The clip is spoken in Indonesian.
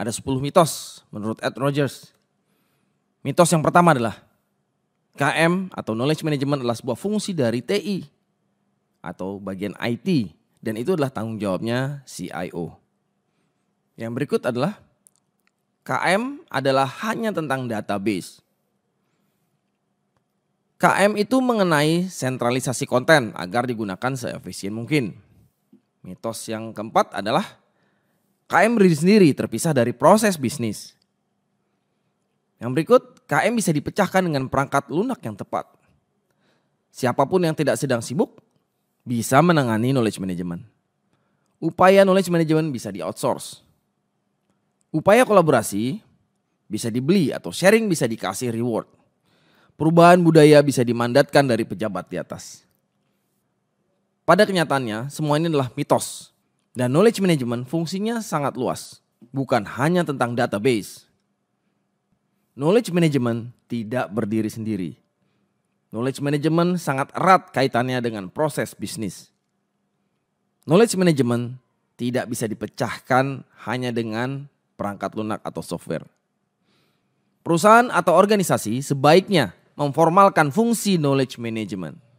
Ada 10 mitos menurut Ed Rogers. Mitos yang pertama adalah KM atau knowledge management adalah sebuah fungsi dari TI atau bagian IT dan itu adalah tanggung jawabnya CIO. Yang berikut adalah KM adalah hanya tentang database KM itu mengenai sentralisasi konten agar digunakan seefisien mungkin. Mitos yang keempat adalah KM berdiri sendiri terpisah dari proses bisnis. Yang berikut, KM bisa dipecahkan dengan perangkat lunak yang tepat. Siapapun yang tidak sedang sibuk bisa menangani knowledge management. Upaya knowledge management bisa di outsource. Upaya kolaborasi bisa dibeli atau sharing bisa dikasih reward perubahan budaya bisa dimandatkan dari pejabat di atas. Pada kenyataannya, semua ini adalah mitos. Dan knowledge management fungsinya sangat luas, bukan hanya tentang database. Knowledge management tidak berdiri sendiri. Knowledge management sangat erat kaitannya dengan proses bisnis. Knowledge management tidak bisa dipecahkan hanya dengan perangkat lunak atau software. Perusahaan atau organisasi sebaiknya memformalkan fungsi knowledge management.